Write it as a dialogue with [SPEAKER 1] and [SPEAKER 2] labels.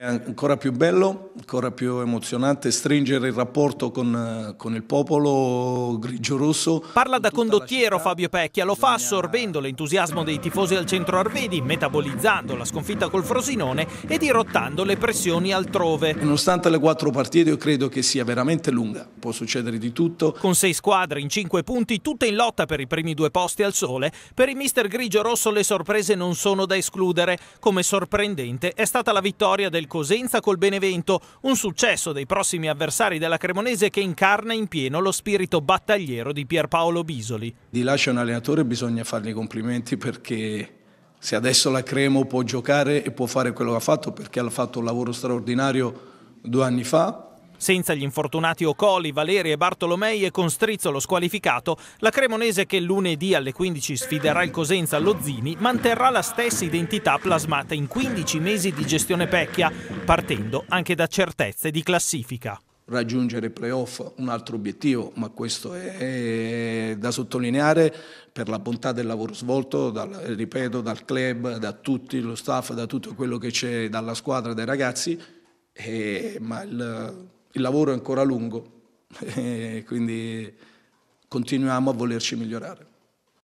[SPEAKER 1] È ancora più bello, ancora più emozionante stringere il rapporto con, con il popolo grigio-rosso.
[SPEAKER 2] Parla da condottiero Fabio Pecchia, lo fa assorbendo l'entusiasmo dei tifosi al centro Arvedi, metabolizzando la sconfitta col Frosinone e dirottando le pressioni altrove. Nonostante le quattro partite io credo che sia veramente lunga, può succedere di tutto. Con sei squadre in cinque punti, tutte in lotta per i primi due posti al sole, per il mister grigio-rosso le sorprese non sono da escludere, come sorprendente è stata la vittoria del Cosenza col Benevento, un successo dei prossimi avversari della Cremonese che incarna in pieno lo spirito battagliero di Pierpaolo Bisoli.
[SPEAKER 1] Di là c'è un allenatore, bisogna fargli i complimenti perché se adesso la Cremo può giocare e può fare quello che ha fatto perché ha fatto un lavoro straordinario due anni fa,
[SPEAKER 2] senza gli infortunati Ocoli, Valeri e Bartolomei e con Strizzolo squalificato, la Cremonese che lunedì alle 15 sfiderà il Cosenza allo Zini manterrà la stessa identità plasmata in 15 mesi di gestione Pecchia, partendo anche da certezze di classifica
[SPEAKER 1] raggiungere playoff un altro obiettivo, ma questo è, da sottolineare per la bontà del lavoro svolto, dal, ripeto, dal club, da tutti lo staff, da tutto quello che c'è, dalla squadra, dai ragazzi, e, eh, ma il il lavoro è ancora lungo, e quindi continuiamo a volerci migliorare.